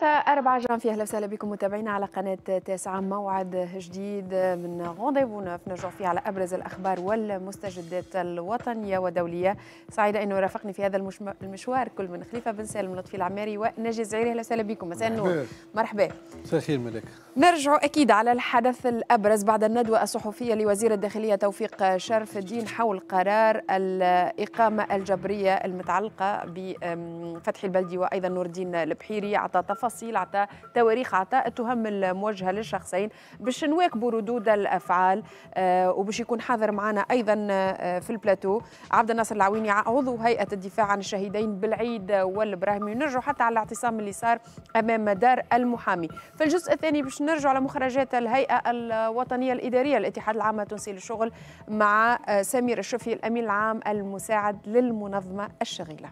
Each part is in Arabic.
ثلاثة أربعة في أهلا وسهلا بكم متابعينا على قناة تاسعة موعد جديد من غونديفونا نرجع فيه على أبرز الأخبار والمستجدات الوطنية ودولية سعيدة أنه رافقني في هذا المشوار كل من خليفة بن سالم لطفي العماري ونجي الزعيري أهلا وسهلا بكم مساء النور مرحبا مساء الخير ملك نرجع أكيد على الحدث الأبرز بعد الندوة الصحفية لوزير الداخلية توفيق شرف الدين حول قرار الإقامة الجبرية المتعلقة بفتح البلدي وأيضا نور الدين البحيري أعطى تفاصيل تفاصيل عطاء تواريخ عطاء التهم الموجهه للشخصين باش نواكبوا ردود الافعال آه، وباش يكون حاضر معنا ايضا آه، في البلاتو عبد الناصر العويني عضو هيئه الدفاع عن الشهيدين بالعيد والبراهمي ونرجعوا حتى على الاعتصام اللي صار امام دار المحامي في الجزء الثاني باش نرجعوا على مخرجات الهيئه الوطنيه الاداريه الاتحاد العام التونسي للشغل مع آه، سمير الشفي الامين العام المساعد للمنظمه الشغيله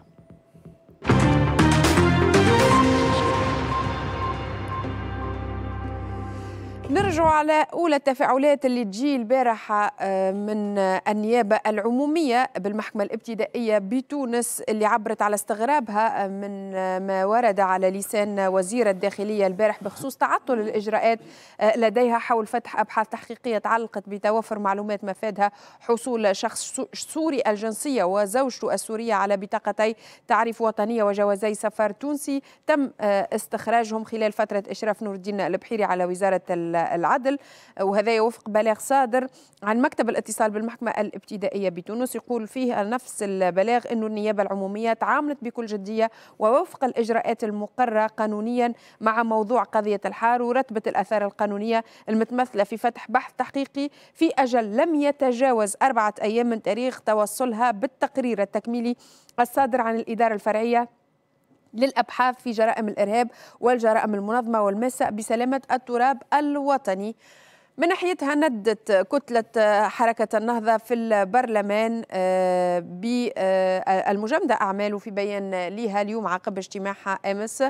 نرجع على أولى التفاعلات اللي تجي البارحة آه، من النيابة العمومية بالمحكمة الابتدائية بتونس اللي عبرت على استغرابها آه، من آه، ما ورد على لسان وزير الداخلية البارح بخصوص تعطل الإجراءات لديها حول فتح أبحاث تحقيقية تعلقت بتوفر معلومات مفادها حصول شخص سوري الجنسية وزوجته السورية على بطاقتي تعريف وطنية وجوازي سفر تونسي تم استخراجهم خلال فترة إشراف نور الدين البحيري على وزارة العدل وهذا وفق بلاغ صادر عن مكتب الاتصال بالمحكمة الابتدائية بتونس يقول فيه نفس البلاغ أن النيابة العمومية تعاملت بكل جدية ووفق الإجراءات المقررة قانونيا مع موضوع قضية الحار ورتبت الأثار القانونية المتمثلة في فتح بحث تحقيقي في أجل لم يتجاوز أربعة أيام من تاريخ توصلها بالتقرير التكميلي الصادر عن الإدارة الفرعية للأبحاث في جرائم الإرهاب والجرائم المنظمة والمساء بسلامة التراب الوطني من ناحيتها ندت كتلة حركة النهضة في البرلمان آه، بالمجمدة أعماله في بيان لها اليوم عقب اجتماعها أمس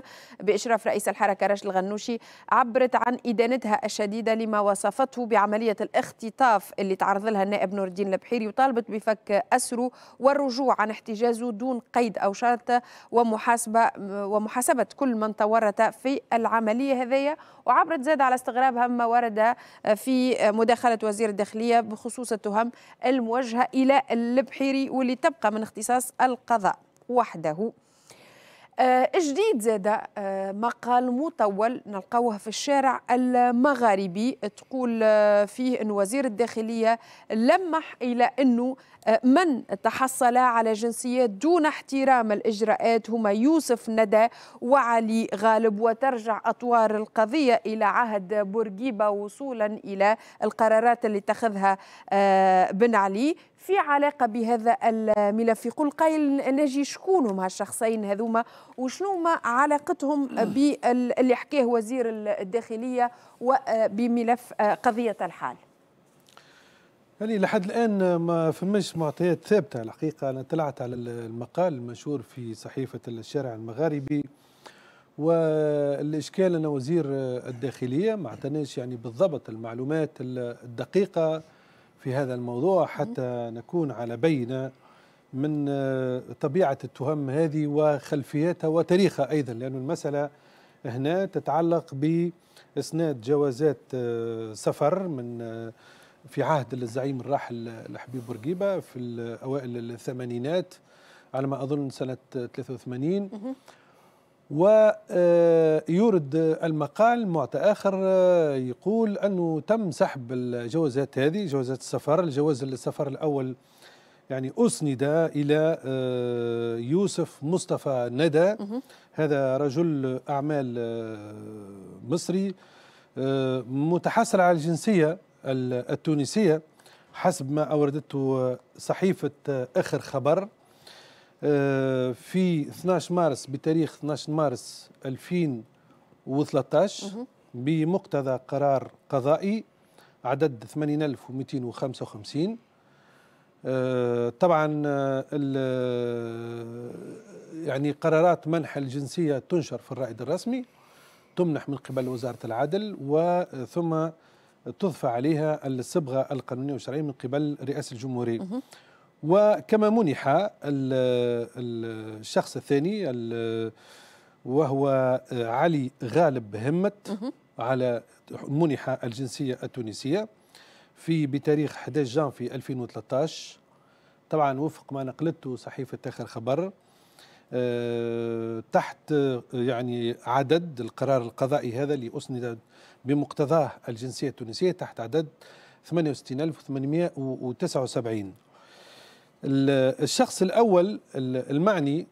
بإشراف رئيس الحركة راشد الغنوشي عبرت عن إدانتها الشديدة لما وصفته بعملية الاختطاف اللي تعرض لها النائب نور الدين البحيري وطالبت بفك أسره والرجوع عن احتجازه دون قيد أو شرط ومحاسبة ومحاسبة كل من تورط في العملية هذية وعبرت زاد على استغرابها ما ورد في مداخلة وزير الداخلية بخصوص التهم الموجهة إلى البحيري واللي تبقى من اختصاص القضاء وحده آه، جديد زاد آه، مقال مطول نلقاوه في الشارع المغاربي تقول آه، فيه أن وزير الداخلية لمح إلى أنه من تحصل على جنسيات دون احترام الإجراءات هما يوسف ندى وعلي غالب وترجع أطوار القضية إلى عهد بورقيبة وصولا إلى القرارات اللي اتخذها بن علي في علاقه بهذا الملف يقول قايل نجي شكون هما الشخصين هذوما وشنو هما علاقتهم باللي حكاه وزير الداخليه وبملف آه، قضيه الحال يعني لحد الان ما فماش معطيات ثابته الحقيقه انا طلعت على المقال المشهور في صحيفه الشارع المغاربي والاشكال ان وزير الداخليه ما اعطاناش يعني بالضبط المعلومات الدقيقه في هذا الموضوع حتى نكون على بينه من آه، طبيعة التهم هذه وخلفيتها وتاريخها أيضا لأن المسألة هنا تتعلق بإسناد جوازات آه، سفر من آه، في عهد الزعيم الراحل الحبيب بورقيبة في أوائل الثمانينات على ما أظن سنة 83 ويورد المقال معطى آخر يقول أنه تم سحب الجوازات هذه جوازات السفر الجواز السفر الأول يعني أسند إلى آه، يوسف مصطفى ندى هذا رجل أعمال آه، مصري آه، متحصل على الجنسية التونسية حسب ما أوردته صحيفة آخر خبر آه، في 12 مارس بتاريخ 12 مارس 2013 بمقتضى قرار قضائي عدد 8255 آه، طبعا آه، يعني قرارات منح الجنسيه تنشر في الرائد الرسمي تمنح من قبل وزاره العدل وثم تضفى عليها الصبغه القانونيه والشرعيه من قبل رئاسه الجمهوريه وكما منح الشخص الثاني وهو علي غالب همت على منح الجنسية التونسية في بتاريخ 11 جانفي 2013 طبعا وفق ما نقلته صحيفة آخر خبر آه، تحت آه، يعني عدد القرار القضائي هذا اللي أسند بمقتضاه الجنسية التونسية تحت عدد 68879 الشخص الاول المعني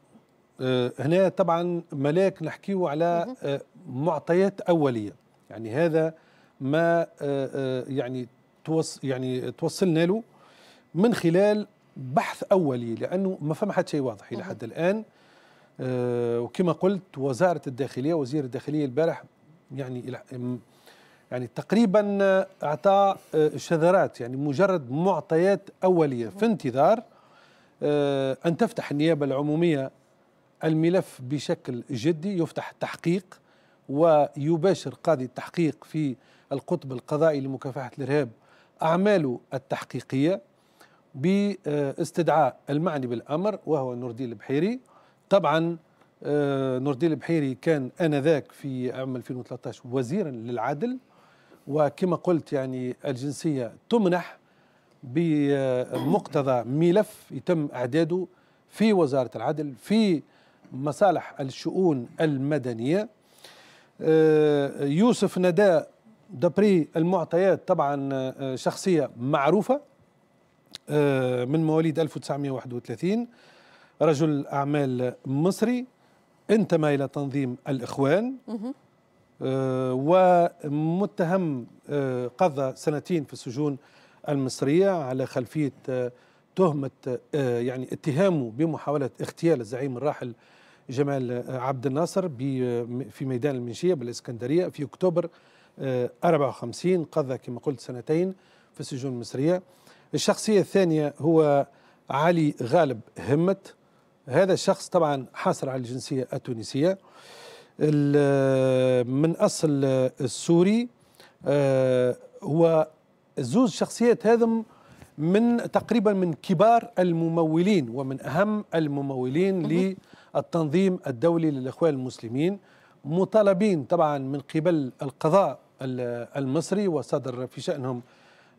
آه، هنا طبعا ملاك نحكيه على آه، معطيات اوليه يعني هذا ما آه، يعني توصل يعني توصلنا له من خلال بحث اولي لانه ما فما حد شيء واضح الى حد الان وكما قلت وزاره الداخليه وزير الداخليه البارح يعني يعني تقريبا اعطى شذرات يعني مجرد معطيات اوليه في انتظار آه، أن تفتح النيابة العمومية الملف بشكل جدي يفتح التحقيق ويباشر قاضي التحقيق في القطب القضائي لمكافحة الإرهاب أعماله التحقيقية باستدعاء المعني بالأمر وهو نور الدين البحيري طبعا آه، نور الدين البحيري كان آنذاك في عام 2013 وزيرا للعدل وكما قلت يعني الجنسية تمنح بمقتضى ملف يتم اعداده في وزاره العدل في مصالح الشؤون المدنيه آه، يوسف نداء دبري المعطيات طبعا آه، شخصيه معروفه آه، من مواليد 1931 رجل اعمال مصري انتمى الى تنظيم الاخوان ومتهم قضى سنتين في السجون المصرية على خلفية آه، تهمة آه، يعني اتهامه بمحاولة اغتيال الزعيم الراحل جمال آه، عبد الناصر في ميدان المنشية بالإسكندرية في أكتوبر 54 قضى كما قلت سنتين في السجون المصرية الشخصية الثانية هو علي غالب همت هذا الشخص طبعا حاصل على الجنسية التونسية من أصل السوري هو زوز شخصيات هذم من تقريبا من كبار الممولين ومن أهم الممولين للتنظيم الدولي للإخوان المسلمين مطالبين طبعا من قبل القضاء المصري وصدر في شأنهم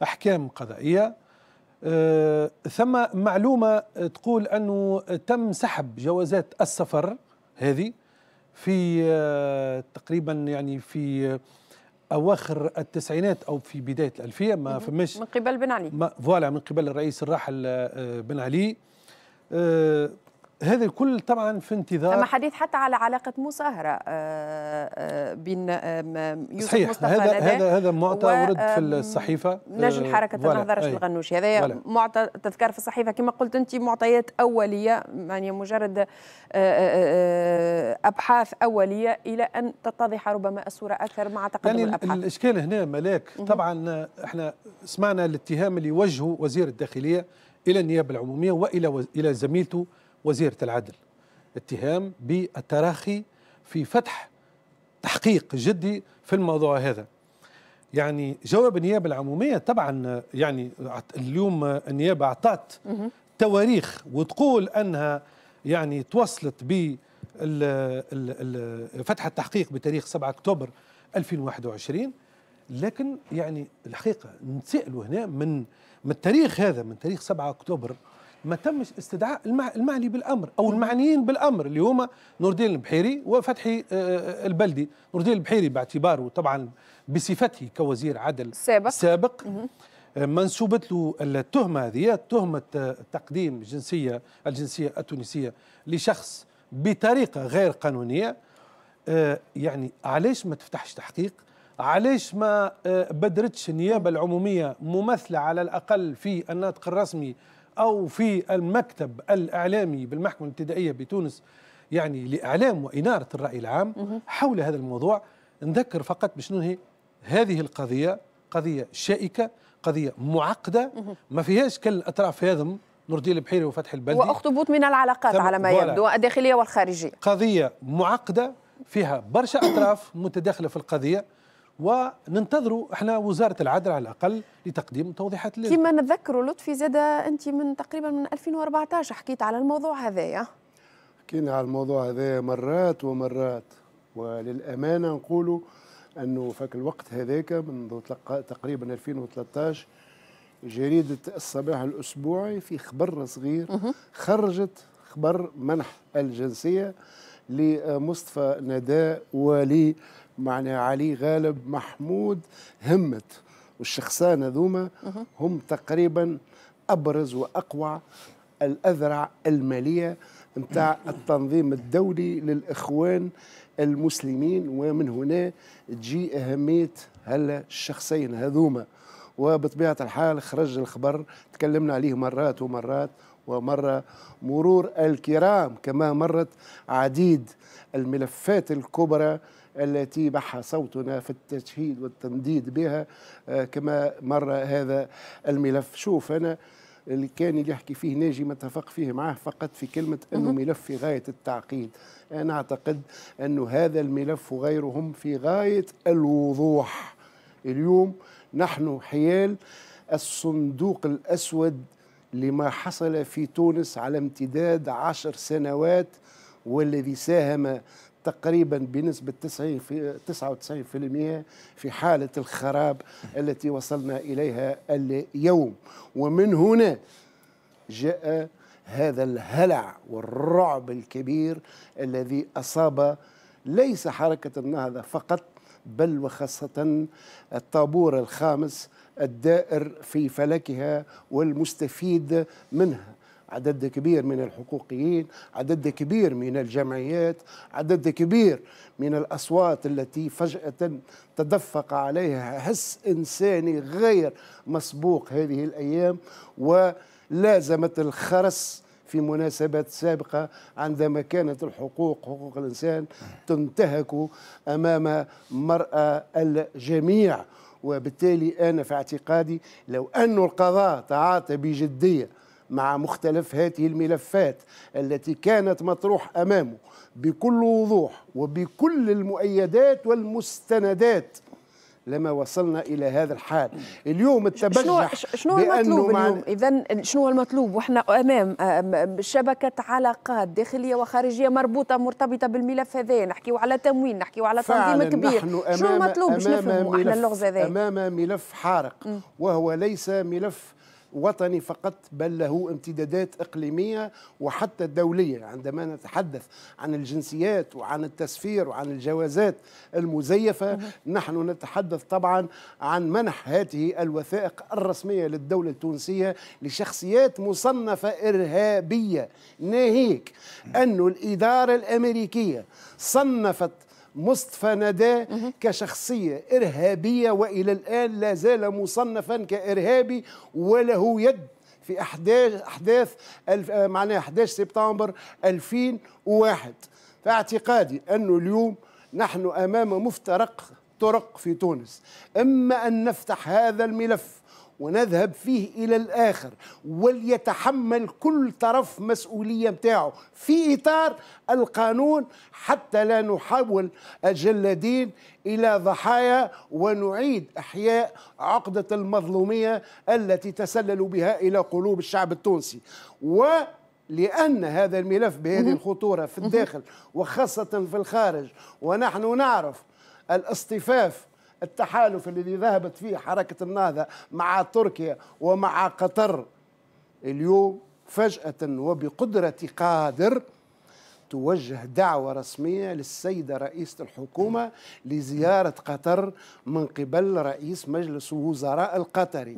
أحكام قضائية أه، ثم معلومة تقول أنه تم سحب جوازات السفر هذه في أه، تقريبا يعني في اواخر التسعينات او في بدايه الالفيه ما فماش من قبل بن علي فوالا من قبل الرئيس الراحل آه، بن علي آه، هذا الكل طبعا في انتظار ثم حديث حتى على علاقه مساهره آه، آه، بين آه، يوسف صحيح. مصطفى هذا هذا هذا معطى ورد في الصحيفه نجم حركه النهضه رشد الغنوشي هذا معطى تذكر في الصحيفه كما قلت انت معطيات اوليه يعني مجرد ابحاث اوليه الى ان تتضح ربما الصوره اكثر مع تقدم يعني الابحاث الاشكال هنا ملاك طبعا احنا سمعنا الاتهام اللي وجهه وزير الداخليه الى النيابه العموميه والى الى زميلته وزيرة العدل اتهام بالتراخي في فتح تحقيق جدي في الموضوع هذا يعني جواب النيابة العمومية طبعا يعني اليوم النيابة أعطت تواريخ وتقول أنها يعني توصلت ب فتح التحقيق بتاريخ 7 أكتوبر 2021 لكن يعني الحقيقة نتسألوا هنا من من التاريخ هذا من تاريخ 7 أكتوبر ما تمش استدعاء المعني بالامر او المعنيين بالامر اللي هما نور الدين البحيري وفتحي آه، آه، البلدي نور الدين البحيري باعتباره طبعا بصفته كوزير عدل سابق, سابق آه، منسوبت له التهمه هذه تهمه تقديم جنسيه الجنسيه التونسيه لشخص بطريقه غير قانونيه يعني علاش ما تفتحش تحقيق علاش ما بدرتش النيابه العموميه ممثله على الاقل في الناطق الرسمي أو في المكتب الإعلامي بالمحكمة الابتدائية بتونس يعني لإعلام وإنارة الرأي العام حول هذا الموضوع نذكر فقط باش ننهي هذه القضية قضية شائكة قضية معقدة ما فيهاش كل الأطراف هذم نور الدين البحيري وفتح البلدي واخطبوط من العلاقات على ما يبدو الداخلية والخارجية قضية معقدة فيها برشا أطراف متداخلة في القضية وننتظروا احنا وزاره العدل على الاقل لتقديم توضيحات لنا كما نتذكر لطفي زاد انت من تقريبا من 2014 حكيت على الموضوع هذايا حكينا على الموضوع هذا مرات ومرات وللامانه نقولوا انه فك الوقت هذاك منذ تقريبا 2013 جريده الصباح الاسبوعي في خبر صغير خرجت خبر منح الجنسيه لمصطفى نداء ولي معنى علي غالب محمود همت والشخصان هذوما هم تقريبا ابرز واقوى الاذرع الماليه نتاع التنظيم الدولي للاخوان المسلمين ومن هنا تجي اهميه هلا الشخصين هذوما وبطبيعه الحال خرج الخبر تكلمنا عليه مرات ومرات ومر مرور الكرام كما مرت عديد الملفات الكبرى التي بحى صوتنا في التشهيد والتنديد بها آه، كما مر هذا الملف شوف أنا اللي كان يحكي فيه ناجي ما اتفق فيه معه فقط في كلمة أنه ملف في غاية التعقيد أنا أعتقد أنه هذا الملف وغيرهم في غاية الوضوح اليوم نحن حيال الصندوق الأسود لما حصل في تونس على امتداد عشر سنوات والذي ساهم تقريبا بنسبة 90 في 99% في حالة الخراب التي وصلنا إليها اليوم ومن هنا جاء هذا الهلع والرعب الكبير الذي أصاب ليس حركة النهضة فقط بل وخاصة الطابور الخامس الدائر في فلكها والمستفيد منها عدد كبير من الحقوقيين عدد كبير من الجمعيات عدد كبير من الأصوات التي فجأة تدفق عليها حس إنساني غير مسبوق هذه الأيام ولازمت الخرس في مناسبات سابقة عندما كانت الحقوق حقوق الإنسان تنتهك أمام مرأة الجميع وبالتالي أنا في اعتقادي لو أن القضاء تعاطى بجدية مع مختلف هذه الملفات التي كانت مطروح امامه بكل وضوح وبكل المؤيدات والمستندات لما وصلنا الى هذا الحال اليوم التبجح شنو شنو المطلوب اليوم اذا شنو المطلوب وحنا امام آه، شبكه علاقات داخليه وخارجيه مربوطه مرتبطه بالملف هذا نحكيو على تموين نحكيو على تنظيم كبير شنو المطلوب باش نفهموا احنا اللغز هذا امام ملف حارق وهو ليس ملف وطني فقط بل له امتدادات إقليمية وحتى دولية عندما نتحدث عن الجنسيات وعن التسفير وعن الجوازات المزيفة نحن نتحدث طبعا عن منح هذه الوثائق الرسمية للدولة التونسية لشخصيات مصنفة إرهابية ناهيك أن الإدارة الأمريكية صنفت مصطفى ندى كشخصية إرهابية وإلى الآن لا زال مصنفا كإرهابي وله يد في أحداث آه، معناها 11 سبتمبر 2001 فاعتقادي أنه اليوم نحن أمام مفترق طرق في تونس إما أن نفتح هذا الملف ونذهب فيه الى الاخر وليتحمل كل طرف مسؤوليه نتاعه في اطار القانون حتى لا نحول الجلادين الى ضحايا ونعيد احياء عقده المظلوميه التي تسللوا بها الى قلوب الشعب التونسي و لأن هذا الملف بهذه الخطورة في الداخل وخاصة في الخارج ونحن نعرف الاصطفاف التحالف الذي ذهبت فيه حركة النهضة مع تركيا ومع قطر اليوم فجأة وبقدرة قادر توجه دعوة رسمية للسيدة رئيسة الحكومة لزيارة قطر من قبل رئيس مجلس الوزراء القطري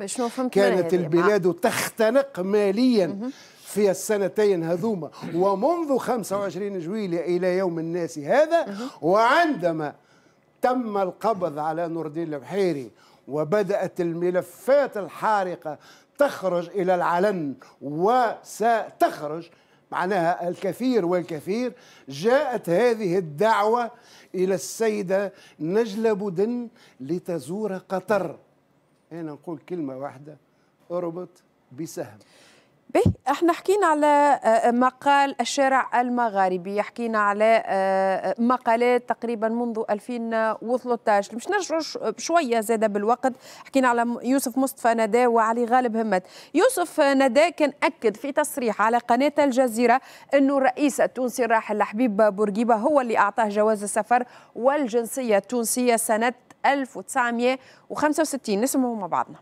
كانت البلاد آه. تختنق ماليا في السنتين هذوما ومنذ 25 جويلية إلى يوم الناس هذا وعندما تم القبض على نور الدين البحيري وبدأت الملفات الحارقة تخرج إلى العلن وستخرج معناها الكثير والكثير جاءت هذه الدعوة إلى السيدة نجلة بودن لتزور قطر أنا نقول كلمة واحدة اربط بسهم به احنا حكينا على آه، مقال الشارع المغاربي حكينا على آه، آه، مقالات تقريبا منذ 2013 باش نرجعوا شويه زاده بالوقت حكينا على يوسف مصطفى ندى وعلي غالب همت يوسف ندى كان اكد في تصريح على قناه الجزيره انه الرئيس التونسي الراحل الحبيب بورقيبه هو اللي اعطاه جواز السفر والجنسيه التونسيه سنه 1965 نسمعوا مع بعضنا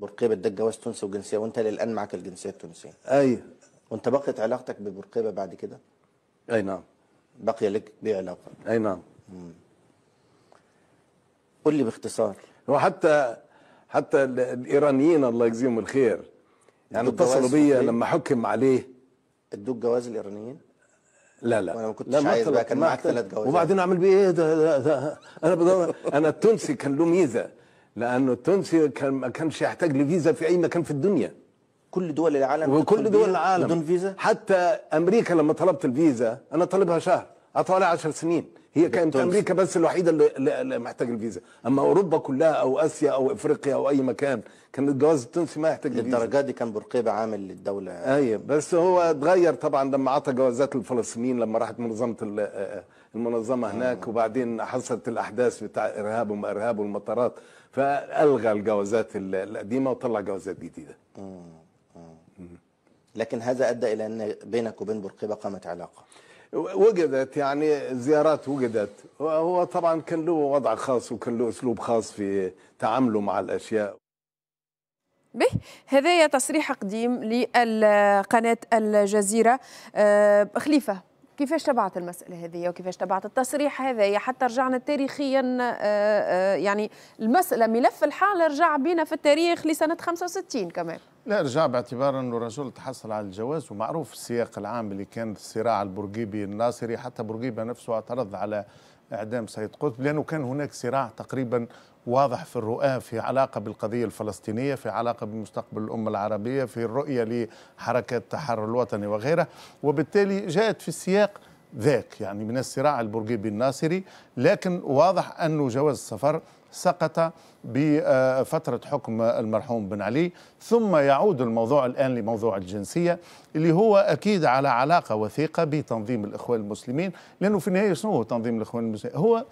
بورقيبه ده جواز تونسي وجنسيه وانت للان معك الجنسيه التونسيه ايوه وانت بقيت علاقتك ببورقيبه بعد كده اي نعم بقي لك بعلاقه اي نعم قل قول لي باختصار وحتى حتى الايرانيين الله يجزيهم الخير يعني اتصلوا بيا إيه؟ لما حكم عليه ادوك جواز الايرانيين لا لا وانا ما كنتش عايز بقى كان معاك ثلاث جوازات وبعدين اعمل بيه ايه ده, ده, ده, انا بدور انا التونسي كان له ميزه لانه التونسي كان ما كانش يحتاج لفيزا في اي مكان في الدنيا كل دول العالم وكل دول العالم بدون فيزا حتى امريكا لما طلبت الفيزا انا طالبها شهر اطالع 10 سنين هي كانت امريكا بس الوحيده اللي محتاج الفيزا اما اوروبا كلها او اسيا او افريقيا او اي مكان كان الجواز التونسي ما يحتاج الفيزا للدرجه دي كان برقيبه عامل للدوله ايوه بس هو اتغير طبعا لما عطى جوازات للفلسطينيين لما راحت منظمه آه، آه، المنظمه هناك وبعدين حصلت الاحداث بتاع ارهاب وما ارهاب والمطارات فالغى الجوازات القديمه وطلع جوازات جديده لكن هذا ادى الى ان بينك وبين برقيبه قامت علاقه وجدت يعني زيارات وجدت هو طبعا كان له وضع خاص وكان له اسلوب خاص في تعامله مع الاشياء به هذايا تصريح قديم لقناه الجزيره آه، خليفه كيفاش تبعت المسألة هذه وكيفاش تبعت التصريح هذا حتى رجعنا تاريخيا آه، آه، يعني المسألة ملف الحالة رجع بينا في التاريخ لسنة 65 كمان لا رجع باعتبار أنه الرجل تحصل على الجواز ومعروف السياق العام اللي كان الصراع البرقيبي الناصري حتى برقيبة نفسه اعترض على إعدام سيد قطب لأنه كان هناك صراع تقريبا واضح في الرؤى في علاقة بالقضية الفلسطينية في علاقة بمستقبل الأمة العربية في الرؤية لحركة التحرر الوطني وغيرها وبالتالي جاءت في السياق ذاك يعني من الصراع البرجيبي الناصري لكن واضح أنه جواز السفر سقط بفترة حكم المرحوم بن علي ثم يعود الموضوع الآن لموضوع الجنسية اللي هو أكيد على علاقة وثيقة بتنظيم الإخوان المسلمين لأنه في النهاية شنو هو تنظيم الإخوان المسلمين هو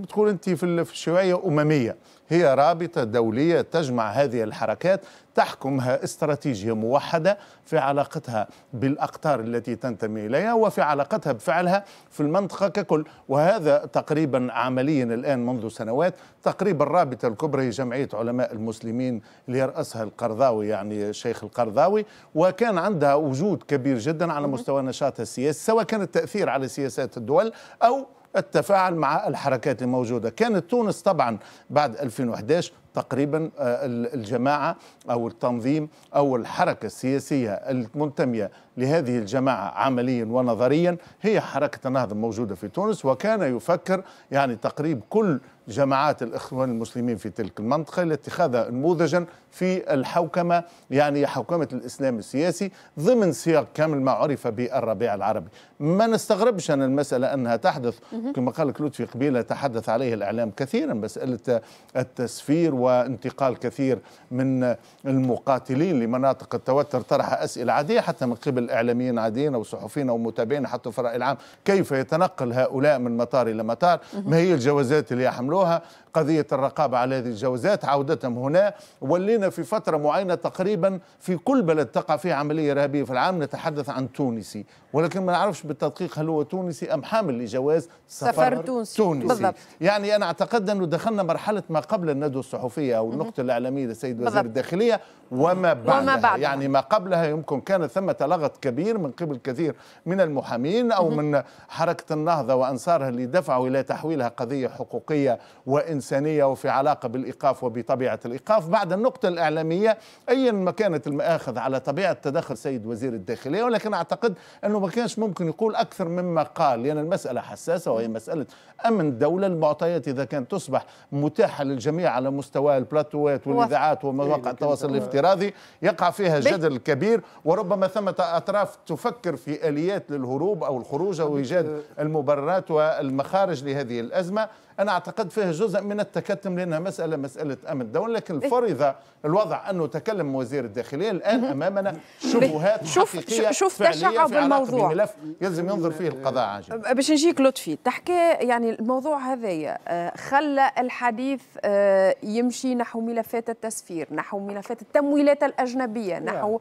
بتقول انت في شويه امميه هي رابطه دوليه تجمع هذه الحركات تحكمها استراتيجيه موحده في علاقتها بالاقطار التي تنتمي اليها وفي علاقتها بفعلها في المنطقه ككل وهذا تقريبا عمليا الان منذ سنوات تقريبا الرابطه الكبرى هي جمعيه علماء المسلمين اللي يراسها القرضاوي يعني الشيخ القرضاوي وكان عندها وجود كبير جدا على مستوى نشاطها السياسي سواء كان التاثير على سياسات الدول او التفاعل مع الحركات الموجودة كانت تونس طبعا بعد 2011 تقريبا آه، الجماعة أو التنظيم أو الحركة السياسية المنتمية لهذه الجماعة عمليا ونظريا هي حركة النهضة الموجودة في تونس وكان يفكر يعني تقريب كل جماعات الإخوان المسلمين في تلك المنطقة لاتخاذها نموذجا في الحوكمة يعني حوكمة الإسلام السياسي ضمن سياق كامل ما عرف بالربيع العربي ما نستغربش أن المسألة أنها تحدث كما قال لطفي قبيلة تحدث عليه الإعلام كثيرا مسألة التسفير وانتقال كثير من المقاتلين لمناطق التوتر طرح أسئلة عادية حتى من قبل إعلاميين عاديين أو صحفيين أو متابعين حتى الراي العام كيف يتنقل هؤلاء من مطار إلى مطار ما هي الجوازات اللي يحملون يعملوها قضية الرقابة على هذه الجوازات عودتهم هنا ولينا في فترة معينة تقريبا في كل بلد تقع فيه عملية إرهابية في العام نتحدث عن تونسي ولكن ما نعرفش بالتدقيق هل هو تونسي أم حامل لجواز سفر, سفر تونسي, تونسي. بالضبط. يعني أنا أعتقد أنه دخلنا مرحلة ما قبل الندوة الصحفية أو النقطة الإعلامية للسيد وزير الداخلية وما بعدها. وما بعدها يعني ما قبلها يمكن كان ثمة لغط كبير من قبل كثير من المحامين أو من حركة النهضة وأنصارها اللي دفعوا إلى تحويلها قضية حقوقية وإنسانية الإنسانية وفي علاقة بالإيقاف وبطبيعة الإيقاف بعد النقطة الإعلامية أيا ما كانت المآخذ على طبيعة تدخل سيد وزير الداخلية ولكن أعتقد أنه ما كانش ممكن يقول أكثر مما قال لأن يعني المسألة حساسة وهي مسألة أمن دولة المعطيات إذا كانت تصبح متاحة للجميع على مستوى البلاتوات والإذاعات إيه، ومواقع التواصل الافتراضي يقع فيها جدل كبير وربما ثمة أطراف تفكر في آليات للهروب أو الخروج أو إيجاد آه، المبررات والمخارج لهذه الأزمة أنا أعتقد فيها جزء من التكتم لأنها مسألة مسألة أمن الدولة لكن إيه. فرض الوضع أنه تكلم وزير الداخلية الآن أمامنا شبهات شوف حقيقية شوف تشعب الموضوع ملف يلزم ينظر فيه القضاء عاجل أه، باش نجيك لطفي تحكي يعني الموضوع هذايا أه، خلى الحديث أه، يمشي نحو ملفات التسفير نحو ملفات التمويلات الأجنبية نعم. نحو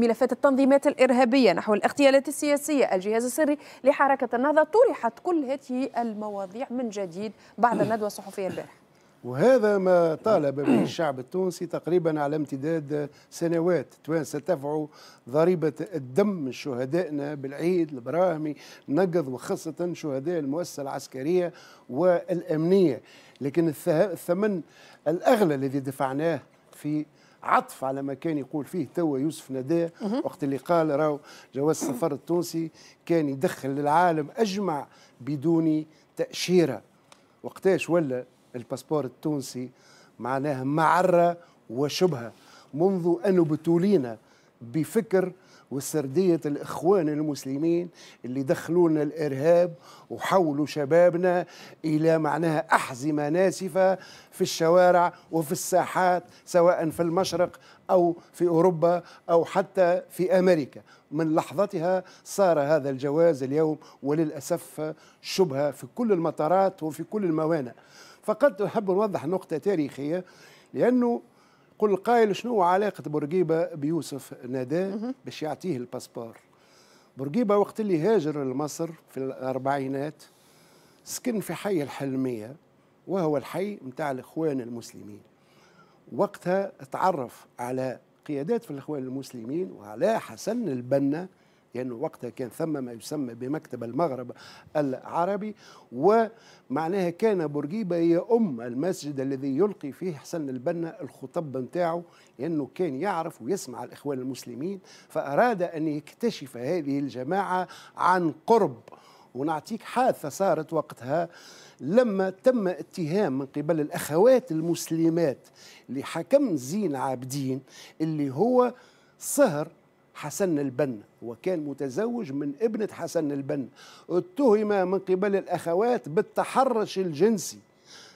ملفات التنظيمات الإرهابية نحو الاغتيالات السياسية الجهاز السري لحركة النهضة طرحت كل هذه المواضيع من جديد جديد بعد الندوة الصحفية البارحة وهذا ما طالب به الشعب التونسي تقريبا على امتداد سنوات توانسة تدفع ضريبة الدم شهدائنا بالعيد البراهمي نقض وخاصة شهداء المؤسسة العسكرية والأمنية لكن الثمن الأغلى الذي دفعناه في عطف على ما كان يقول فيه توا يوسف نداء وقت اللي قال راهو جواز السفر التونسي كان يدخل للعالم أجمع بدون تأشيره وقتاش ولا الباسبور التونسي معناه معرة وشبهة منذ أنه بتولينا بفكر وسردية الإخوان المسلمين اللي دخلوا لنا الإرهاب وحولوا شبابنا إلى معناها أحزمة ناسفة في الشوارع وفي الساحات سواء في المشرق أو في أوروبا أو حتى في أمريكا من لحظتها صار هذا الجواز اليوم وللأسف شبهة في كل المطارات وفي كل الموانئ فقد أحب نوضح نقطة تاريخية لأنه قل القائل شنو علاقه بورقيبه بيوسف ندى باش يعطيه الباسبور بورقيبه وقت اللي هاجر لمصر في الاربعينات سكن في حي الحلميه وهو الحي متاع الاخوان المسلمين وقتها تعرف على قيادات في الاخوان المسلمين وعلى حسن البنا لأنه يعني وقتها كان ثم ما يسمى بمكتب المغرب العربي ومعناها كان بورقيبة هي أم المسجد الذي يلقي فيه حسن البنا الخطب نتاعه لأنه كان يعرف ويسمع الإخوان المسلمين فأراد أن يكتشف هذه الجماعة عن قرب ونعطيك حادثة صارت وقتها لما تم اتهام من قبل الأخوات المسلمات لحكم زين عابدين اللي هو صهر حسن البنا وكان متزوج من ابنة حسن البنا اتهم من قبل الأخوات بالتحرش الجنسي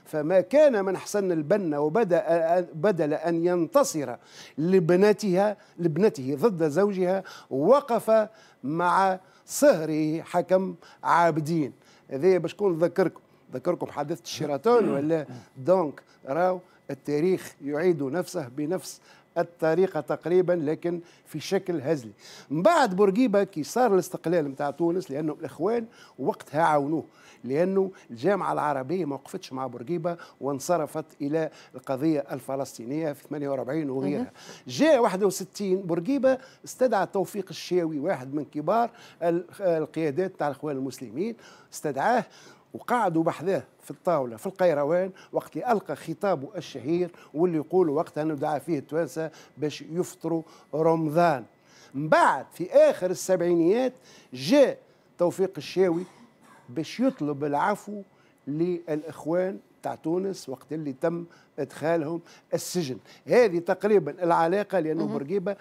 فما كان من حسن البنا وبدأ بدل أن ينتصر لبنتها لابنته ضد زوجها وقف مع صهره حكم عابدين هذا باش كون نذكركم ذكركم حادثة الشيراتون ولا دونك راو التاريخ يعيد نفسه بنفس الطريقه تقريبا لكن في شكل هزلي من بعد بورقيبه كي صار الاستقلال نتاع تونس لانه الاخوان وقتها عاونوه لانه الجامعه العربيه ما وقفتش مع بورقيبه وانصرفت الى القضيه الفلسطينيه في 48 وغيرها جاء 61 بورقيبه استدعى توفيق الشاوي واحد من كبار القيادات تاع الاخوان المسلمين استدعاه وقعدوا بحذاه في الطاولة في القيروان وقت اللي ألقى خطابه الشهير واللي يقول وقتها أنه دعا فيه التوانسة باش يفطروا رمضان من بعد في آخر السبعينيات جاء توفيق الشاوي باش يطلب العفو للإخوان تاع تونس وقت اللي تم ادخالهم السجن هذه تقريبا العلاقه لانه برقيبه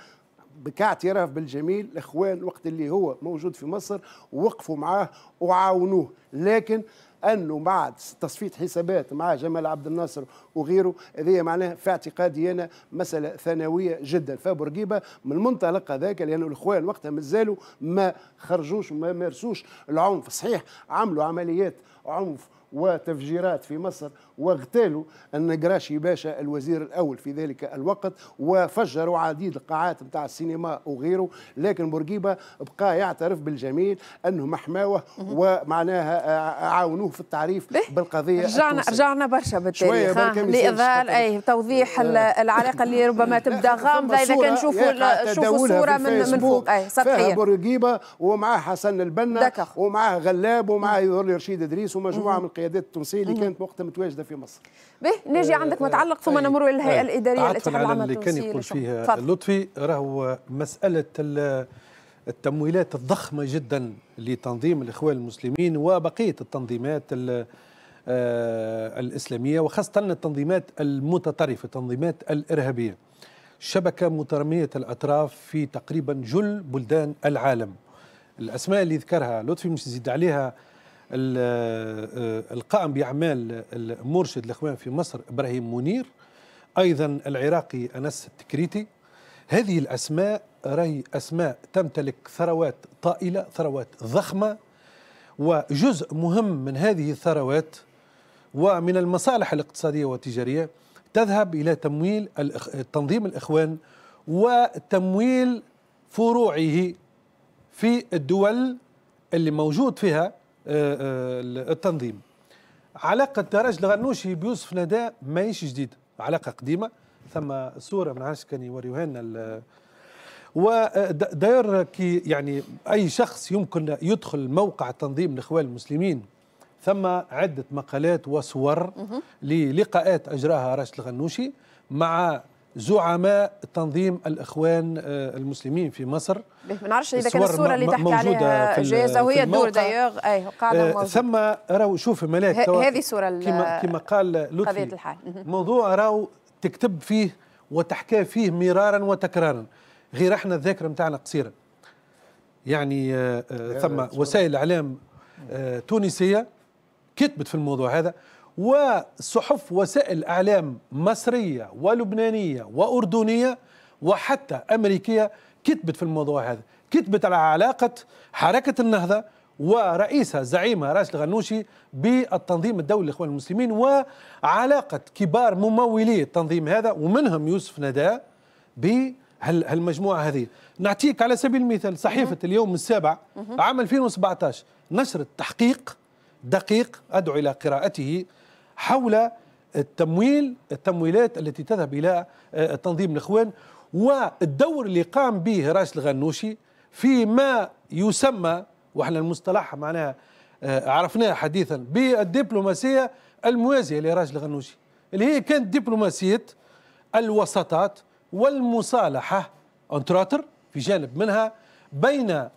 كاعتراف اعتراف بالجميل الاخوان وقت اللي هو موجود في مصر وقفوا معاه وعاونوه لكن انه بعد تصفيه حسابات مع جمال عبد الناصر وغيره هذه معناها في اعتقادي انا مساله ثانويه جدا فبورقيبه من المنطلق هذاك لان الاخوان وقتها مازالوا ما خرجوش وما مارسوش العنف صحيح عملوا عمليات عنف وتفجيرات في مصر واغتالوا النقراشي باشا الوزير الأول في ذلك الوقت وفجروا عديد القاعات نتاع السينما وغيره لكن بورقيبة بقى يعترف بالجميل أنه محماوه ومعناها آه، آه، عاونوه في التعريف بالقضية رجعنا رجعنا برشا بالتاريخ لإظهار أي توضيح آه. العلاقة اللي ربما تبدا غامضة إذا كان نشوفوا شوفوا صورة من من فوق أي سطحية بورقيبة ومعاه حسن البنا ومعاه غلاب ومعاه يظهر رشيد إدريس ومجموعة من القيادات التونسيه اللي كانت وقتها متواجده في مصر. به نجي آه، عندك متعلق ثم نمر للهيئه الاداريه الاتحاد العام التونسي اللي كان يقول فيها فضل. لطفي راهو مساله التمويلات الضخمه جدا لتنظيم الاخوان المسلمين وبقيه التنظيمات آه، الاسلاميه وخاصه التنظيمات المتطرفه التنظيمات الارهابيه. شبكه متراميه الاطراف في تقريبا جل بلدان العالم. الاسماء اللي ذكرها لطفي مش نزيد عليها آه، القائم باعمال المرشد الاخوان في مصر ابراهيم منير ايضا العراقي انس التكريتي هذه الاسماء راهي اسماء تمتلك ثروات طائله ثروات ضخمه وجزء مهم من هذه الثروات ومن المصالح الاقتصاديه والتجاريه تذهب الى تمويل تنظيم الاخوان وتمويل فروعه في الدول اللي موجود فيها آه، آه، التنظيم علاقة دراج الغنوشي بيوسف نداء ماهيش جديدة علاقة قديمة ثم صورة من عاش كان يوريوها لنا وداير آه، كي يعني أي شخص يمكن يدخل موقع تنظيم الإخوان المسلمين ثم عدة مقالات وصور للقاءات أجراها راشد الغنوشي مع زعماء تنظيم الاخوان آه، المسلمين في مصر ما نعرفش اذا كانت الصوره اللي تحكي عليها جايزه وهي الدور دايوغ اي قاعده آه، موجوده ثم راهو شوف ملاك هذه الصوره كما كما قال لطفي قضيه الحال موضوع راهو تكتب فيه وتحكى فيه مرارا وتكرارا غير احنا الذاكره نتاعنا قصيره يعني آه، ثم وسائل اعلام تونسيه كتبت في الموضوع هذا وصحف وسائل اعلام مصريه ولبنانيه واردنيه وحتى امريكيه كتبت في الموضوع هذا، كتبت على علاقه حركه النهضه ورئيسها زعيمها راشد الغنوشي بالتنظيم الدولي للاخوان المسلمين وعلاقه كبار ممولي التنظيم هذا ومنهم يوسف ندى بهالمجموعه هذه. نعطيك على سبيل المثال صحيفه اليوم السابع عام 2017 نشرت تحقيق دقيق ادعو الى قراءته حول التمويل التمويلات التي تذهب الى آه، تنظيم الاخوان والدور اللي قام به رئيس الغنوشي فيما يسمى واحنا المصطلح معناها آه، عرفناه حديثا بالدبلوماسيه الموازيه لراجل الغنوشي اللي هي كانت دبلوماسيه الوساطات والمصالحه انتراتر في جانب منها بين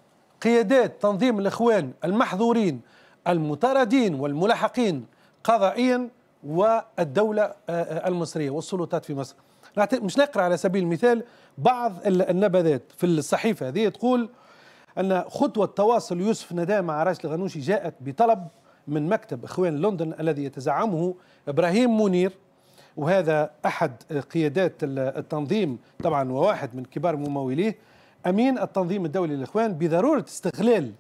قيادات تنظيم الاخوان المحظورين المطاردين والملاحقين قضائيا والدولة آه، آه، المصرية والسلطات في مصر مش نقرأ على سبيل المثال بعض النبذات في الصحيفة هذه تقول أن خطوة تواصل يوسف ندا مع راشد الغنوشي جاءت بطلب من مكتب إخوان لندن الذي يتزعمه إبراهيم منير وهذا أحد آه، قيادات التنظيم طبعا وواحد من كبار مموليه أمين التنظيم الدولي للإخوان بضرورة استغلال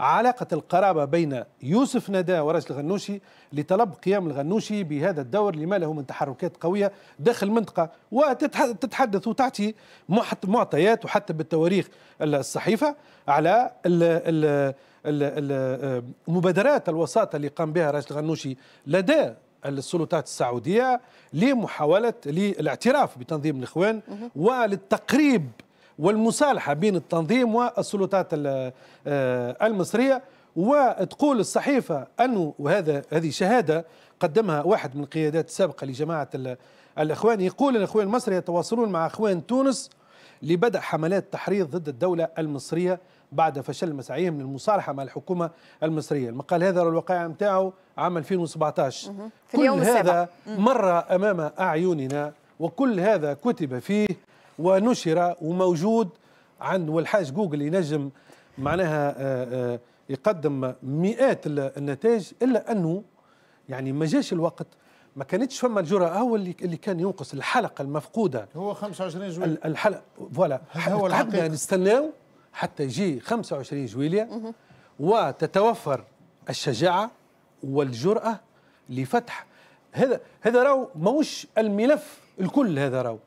علاقة القرابة بين يوسف ندى ورئيس الغنوشي لطلب قيام الغنوشي بهذا الدور لما له من تحركات قوية داخل المنطقة وتتحدث وتعطي معطيات وحتى بالتواريخ الصحيفة على مبادرات الوساطة اللي قام بها راشد الغنوشي لدى السلطات السعودية لمحاولة للاعتراف بتنظيم الإخوان وللتقريب والمصالحة بين التنظيم والسلطات آه، المصرية وتقول الصحيفة أنه وهذا هذه شهادة قدمها واحد من القيادات السابقة لجماعة الإخوان يقول الإخوان المصري يتواصلون مع إخوان تونس لبدء حملات تحريض ضد الدولة المصرية بعد فشل مساعيهم للمصالحة مع الحكومة المصرية المقال هذا الوقائع نتاعه عام 2017 في كل اليوم هذا مر أمام أعيننا وكل هذا كتب فيه ونشر وموجود عند والحاج جوجل ينجم معناها آه، آه، يقدم مئات النتائج الا انه يعني ما جاش الوقت ما كانتش فما الجرأة هو اللي اللي كان ينقص الحلقة المفقودة هو 25 جويلية الحلقة فوالا قعدنا نستناو حتى يجي 25 جويلية وتتوفر الشجاعة والجرأة لفتح هذا هذا راهو ماهوش الملف الكل هذا راهو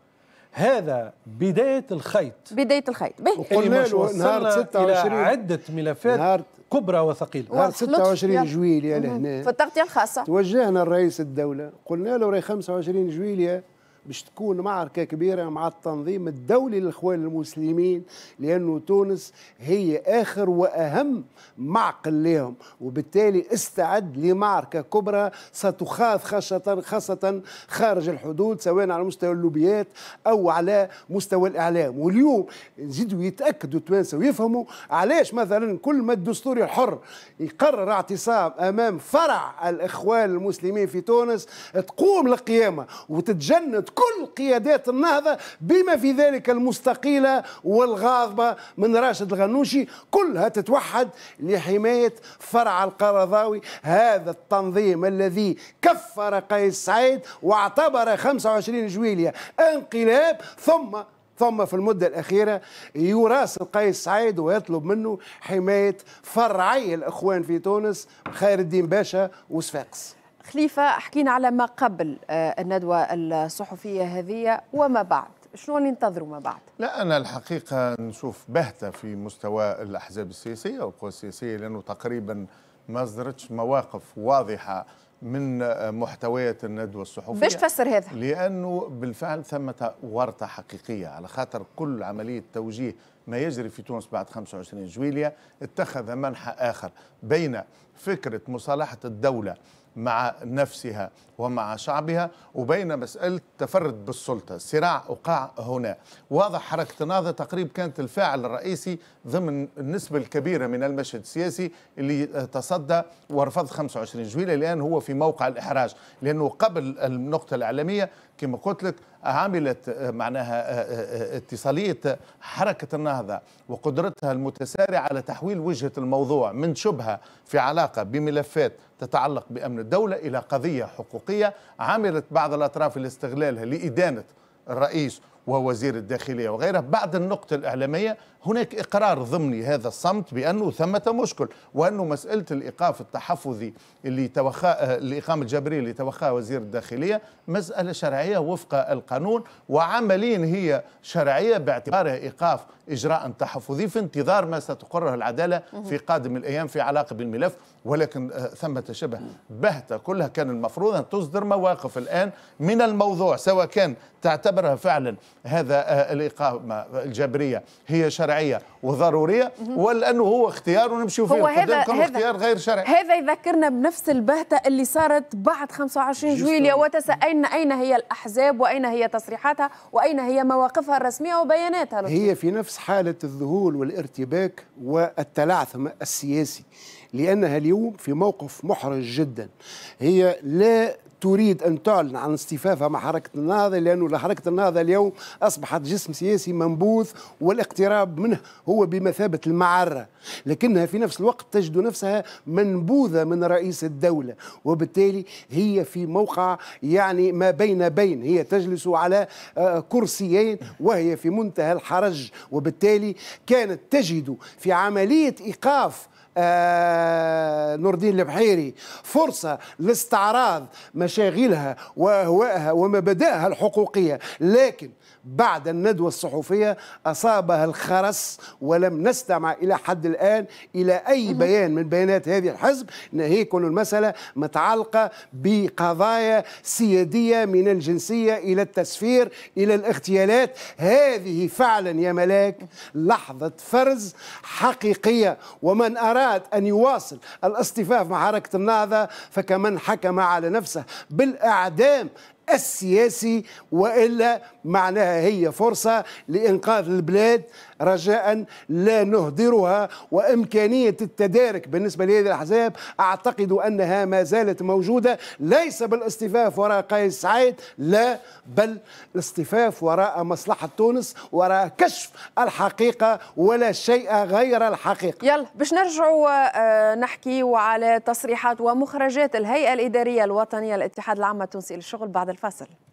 هذا بداية الخيط بداية الخيط به قلنا له نهار 26 إلى عدة ملفات نهار كبرى وثقيلة نهار 26 جويلية لهنا في التغطية الخاصة توجهنا الرئيس الدولة قلنا له راهي 25 جويلية باش تكون معركة كبيرة مع التنظيم الدولي للإخوان المسلمين لأنه تونس هي آخر وأهم معقل لهم وبالتالي استعد لمعركة كبرى ستخاض خاصة خاصة خارج الحدود سواء على مستوى اللوبيات أو على مستوى الإعلام واليوم نزيدوا يتأكدوا التوانسة ويفهموا علاش مثلا كل ما الدستوري الحر يقرر اعتصام أمام فرع الإخوان المسلمين في تونس تقوم القيامة وتتجند كل قيادات النهضة بما في ذلك المستقيلة والغاضبة من راشد الغنوشي كلها تتوحد لحماية فرع القرضاوي هذا التنظيم الذي كفر قيس سعيد واعتبر 25 جويلية انقلاب ثم ثم في المدة الأخيرة يراسل قيس سعيد ويطلب منه حماية فرعي الإخوان في تونس خير الدين باشا وصفاقس خليفة حكينا على ما قبل آه، الندوة الصحفية هذه وما بعد شنو اللي ننتظروا ما بعد؟ لا أنا الحقيقة نشوف بهتة في مستوى الأحزاب السياسية والقوى السياسية لأنه تقريبا ما صدرتش مواقف واضحة من آه، محتويات الندوة الصحفية باش تفسر هذا لأنه بالفعل ثمة ورطة حقيقية على خاطر كل عملية توجيه ما يجري في تونس بعد 25 جويلية اتخذ منحى آخر بين فكرة مصالحة الدولة مع نفسها ومع شعبها وبين مسألة تفرد بالسلطة صراع أقع هنا واضح حركة النهضة تقريب كانت الفاعل الرئيسي ضمن النسبة الكبيرة من المشهد السياسي اللي تصدى ورفض 25 جويلة الآن هو في موقع الإحراج لأنه قبل النقطة الإعلامية كما قلت لك عملت آه، معناها آه، آه، اتصالية حركة النهضة وقدرتها المتسارعة على تحويل وجهة الموضوع من شبهة في علاقة بملفات تتعلق بأمن الدولة إلى قضية حقوقية عملت بعض الأطراف لاستغلالها لإدانة الرئيس ووزير الداخلية وغيره بعد النقطة الإعلامية هناك إقرار ضمني هذا الصمت بأنه ثمة مشكل وأنه مسألة الإيقاف التحفظي اللي توخى آه، الإقامة الجبرية اللي توخاها وزير الداخلية مسألة شرعية وفق القانون وعمليا هي شرعية باعتبارها إيقاف إجراء تحفظي في انتظار ما ستقره العدالة في قادم الأيام في علاقة بالملف ولكن آه، ثمة شبه بهتة كلها كان المفروض أن تصدر مواقف الآن من الموضوع سواء كان تعتبرها فعلا هذا آه، الإقامة الجبرية هي شرعية شرعيه وضروريه ولا انه هو اختيار ونمشي فيه هو هذا اختيار غير شرعي هذا يذكرنا بنفس البهته اللي صارت بعد 25 جويليا وتساءلنا اين هي الاحزاب واين هي تصريحاتها واين هي مواقفها الرسميه وبياناتها هي في نفس حاله الذهول والارتباك والتلعثم السياسي لانها اليوم في موقف محرج جدا هي لا تريد أن تعلن عن استفافها مع حركة النهضة لانه حركة النهضة اليوم أصبحت جسم سياسي منبوذ والاقتراب منه هو بمثابة المعرة لكنها في نفس الوقت تجد نفسها منبوذة من رئيس الدولة وبالتالي هي في موقع يعني ما بين بين هي تجلس على آه، كرسيين وهي في منتهى الحرج وبالتالي كانت تجد في عملية إيقاف آه، نور الدين البحيري فرصة لاستعراض مشاغلها وأهوائها ومبادئها الحقوقية لكن بعد الندوة الصحفية أصابها الخرس ولم نستمع إلى حد الآن إلى أي بيان من بيانات هذه الحزب ناهيك المسألة متعلقة بقضايا سيادية من الجنسية إلى التسفير إلى الاغتيالات هذه فعلا يا ملاك لحظة فرز حقيقية ومن أراد أراد أن يواصل الاصطفاف مع حركة النهضة فكمن حكم على نفسه بالإعدام السياسي والا معناها هي فرصه لانقاذ البلاد رجاء لا نهدرها وامكانيه التدارك بالنسبه لهذه الاحزاب اعتقد انها ما زالت موجوده ليس بالاصطفاف وراء قيس سعيد لا بل الاصطفاف وراء مصلحه تونس وراء كشف الحقيقه ولا شيء غير الحقيقه. يلا باش نرجعوا آه، نحكي على تصريحات ومخرجات الهيئه الاداريه الوطنيه الاتحاد العام التونسي للشغل بعد الفاصل